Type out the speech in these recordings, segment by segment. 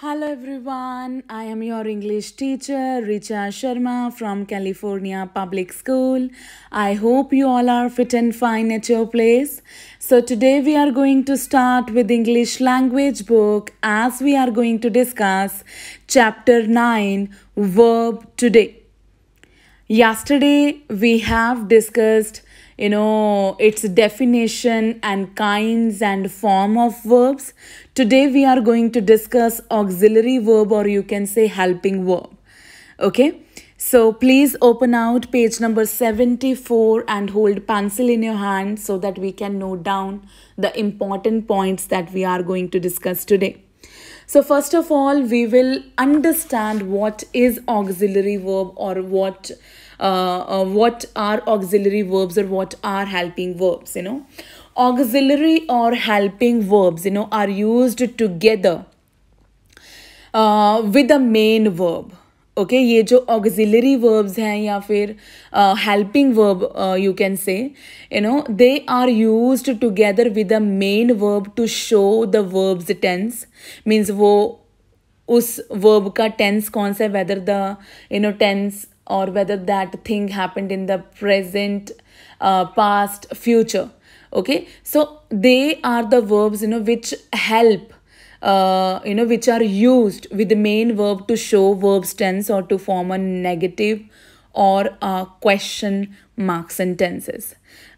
Hello everyone, I am your English teacher Richa Sharma from California Public School. I hope you all are fit and fine at your place. So today we are going to start with English language book as we are going to discuss chapter 9 verb today. Yesterday we have discussed you know its definition and kinds and form of verbs today we are going to discuss auxiliary verb or you can say helping verb okay so please open out page number 74 and hold pencil in your hand so that we can note down the important points that we are going to discuss today. So first of all, we will understand what is auxiliary verb or what uh, uh, what are auxiliary verbs or what are helping verbs you know auxiliary or helping verbs you know are used together uh, with the main verb okay ये जो auxiliary verbs हैं या फिर helping verb you can say you know they are use together with a main verb to show the verbs tense means वो उस verb का tense कौन सा है whether the you know tense or whether that thing happened in the present uh, past future okay so they are the verbs you know which help uh, you know which are used with the main verb to show verb tense or to form a negative or a question mark sentences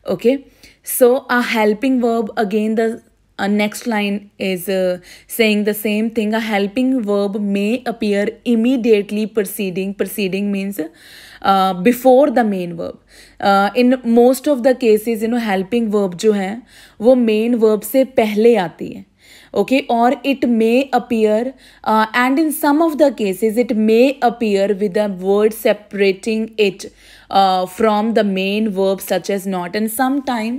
okay so a helping verb again the uh, next line is uh, saying the same thing a helping verb may appear immediately preceding preceding means uh, before the main verb uh, in most of the cases you know helping verb jo hai wo main verb se pehle aati hai okay or it may appear uh, and in some of the cases it may appear with a word separating it uh, from the main verb such as not and sometime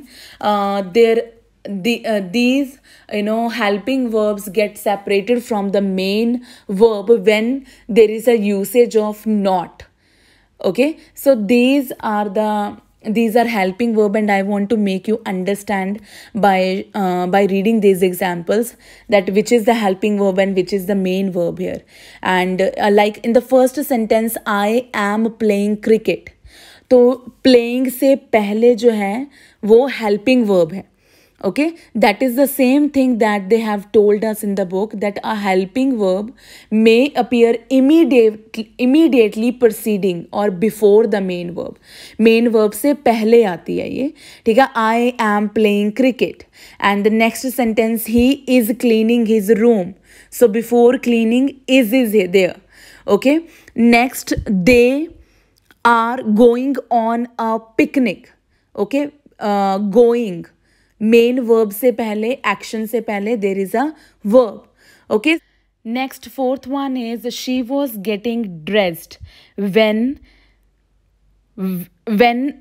uh, there the uh, these you know helping verbs get separated from the main verb when there is a usage of not okay so these are the these are helping verb and i want to make you understand by uh, by reading these examples that which is the helping verb and which is the main verb here and uh, like in the first sentence i am playing cricket तो playing से पहले जो है वो helping verb है okay that is the same thing that they have told us in the book that a helping verb may appear immediately immediately preceding or before the main verb main verb se pehle aati hai ye theek i am playing cricket and the next sentence he is cleaning his room so before cleaning is is there okay next they are going on a picnic okay uh, going main verb से पहले action से पहले there is a verb okay next fourth one is she was getting dressed when when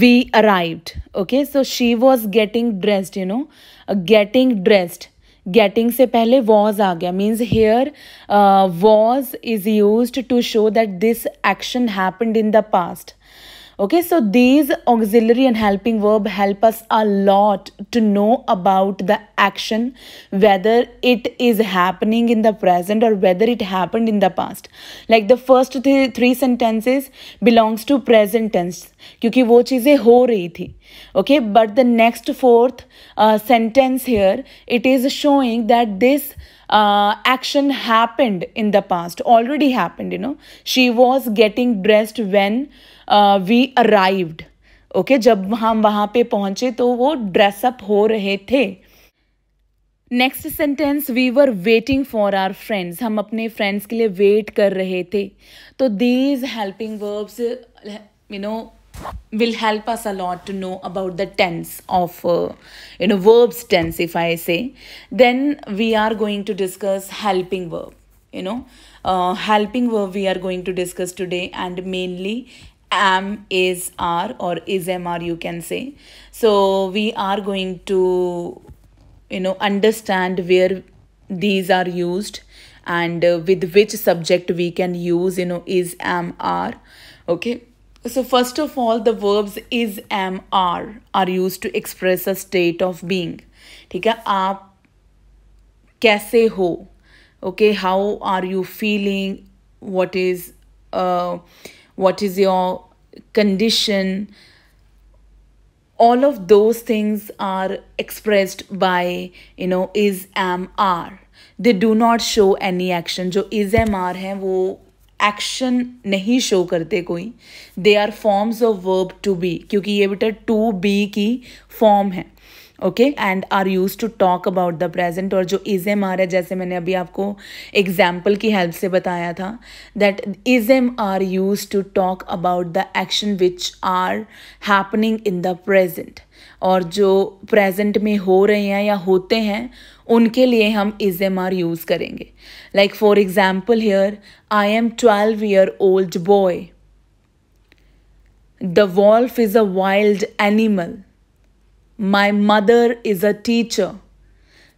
we arrived okay so she was getting dressed you know uh, getting dressed getting से पहले was आ गया means here uh, was is used to show that this action happened in the past Okay, so these auxiliary and helping verb help us a lot to know about the action, whether it is happening in the present or whether it happened in the past. Like the first three sentences belongs to present tense क्योंकि वो चीज़ें हो रही थी okay but the next fourth sentence here it is showing that this action happened in the past already happened you know she was getting dressed when we arrived okay जब हम वहाँ पे पहुँचे तो वो ड्रेसअप हो रहे थे next sentence we were waiting for our friends हम अपने फ्रेंड्स के लिए वेट कर रहे थे तो these helping verbs you know will help us a lot to know about the tense of uh, you know verbs tense if i say then we are going to discuss helping verb you know uh, helping verb we are going to discuss today and mainly am is are or is am are you can say so we are going to you know understand where these are used and uh, with which subject we can use you know is am are okay so, first of all, the verbs is, am, are are used to express a state of being. ठीक है आप कैसे हो okay how are you feeling what is uh, what is your condition all of those things are expressed by you know is am are they do not show any action जो is am are हैं वो action नहीं show करते कोई they are forms of verb to be क्योंकि ये बेटा to be की फॉर्म है okay and are use to talk about the present और जो इज एम आर है जैसे मैंने अभी आपको एग्जाम्पल की हेल्प से बताया था that is am are use to talk about the action which are happening in the present और जो प्रेजेंट में हो रहे हैं या होते हैं उनके लिए हम इज एम आर यूज़ करेंगे like for example here I am twelve year old boy the wolf is a wild animal My mother is a teacher.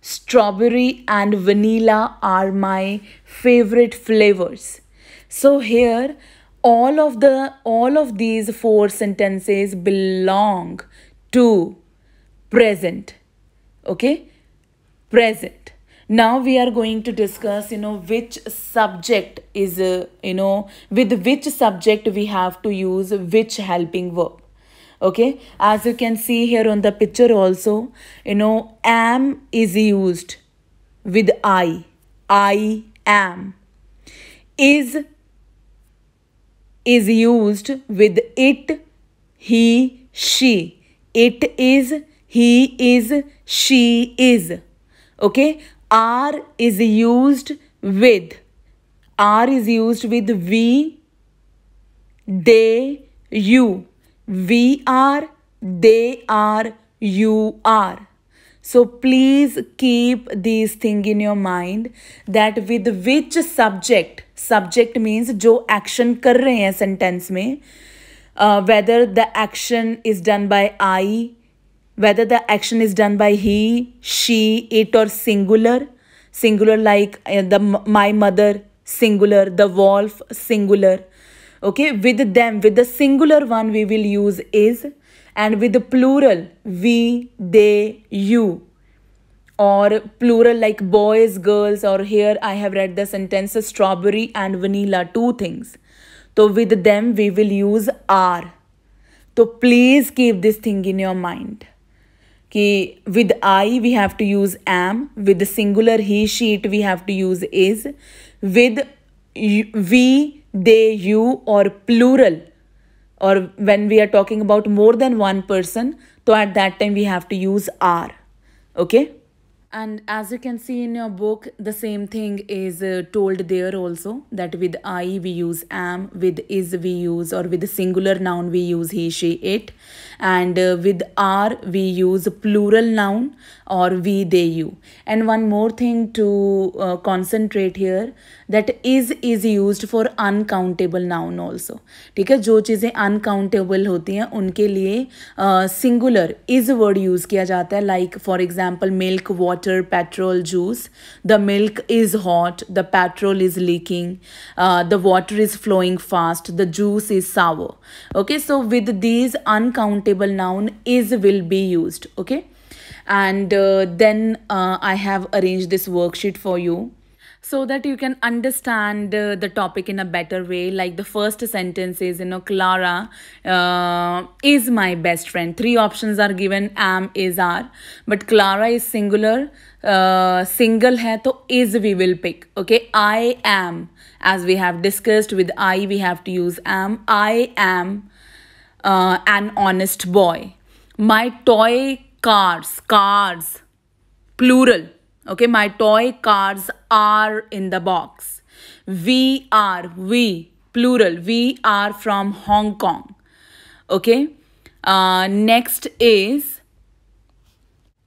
Strawberry and vanilla are my favorite flavors. So here all of the all of these four sentences belong to present. Okay? Present. Now we are going to discuss you know which subject is uh, you know with which subject we have to use which helping verb okay as you can see here on the picture also you know am is used with i i am is is used with it he she it is he is she is okay R is used with R is used with we they you we are, they are, you are. So please keep these thing in your mind that with which subject, subject means जो action कर रहे हैं sentence में, uh, whether the action is done by I, whether the action is done by he, she, it or singular, singular like uh, the my mother, singular, the wolf, singular. okay with them with the singular one we will use is and with the plural we they you or plural like boys girls or here i have read the sentence strawberry and vanilla two things so with them we will use are so please keep this thing in your mind कि with I we have to use am with singular he we have to use is. With you, we they, you, or plural, or when we are talking about more than one person, so at that time we have to use are. Okay. And as you can see in your book, the same thing is uh, told there also that with I we use am, with is we use, or with singular noun we use he, she, it, and uh, with are we use plural noun or we, they, you. And one more thing to uh, concentrate here that is is used for uncountable noun also. Okay, है जो चीज़ें uncountable होती हैं उनके लिए singular is word use किया जाता है like for example milk water, petrol, juice. The milk is hot, the petrol is leaking, uh, the water is flowing fast, the juice is sour. Okay, so with these uncountable noun is will be used. Okay, and uh, then uh, I have arranged this worksheet for you so that you can understand uh, the topic in a better way. Like the first sentence is, you know, Clara uh, is my best friend. Three options are given am, is, are. But Clara is singular. Uh, single hai to is we will pick okay i am as we have discussed with i we have to use am i am uh, an honest boy my toy cars cars plural Okay, my toy cars are in the box. We are, we, plural, we are from Hong Kong. Okay, uh, next is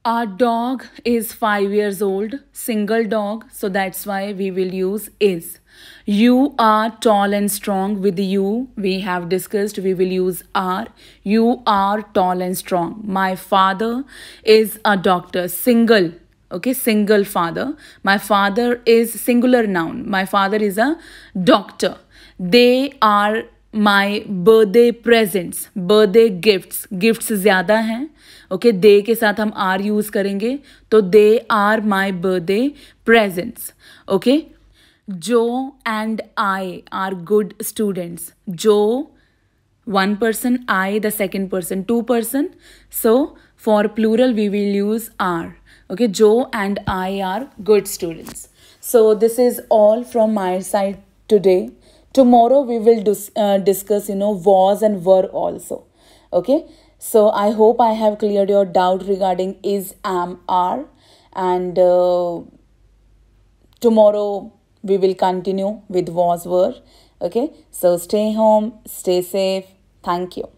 our dog is five years old, single dog, so that's why we will use is. You are tall and strong. With you, we have discussed, we will use are. You are tall and strong. My father is a doctor, single okay single father my father is singular noun my father is a doctor they are my birthday presents birthday gifts gifts ज़्यादा हैं okay दे के साथ हम are use करेंगे तो they are my birthday presents okay जो and I are good students जो one person i the second person two person so for plural we will use are Okay, Joe and I are good students. So, this is all from my side today. Tomorrow, we will dis- uh, discuss, you know, was and were also. Okay, so I hope I have cleared your doubt regarding is, am, are. And uh, tomorrow, we will continue with was, were. Okay, so stay home, stay safe. Thank you.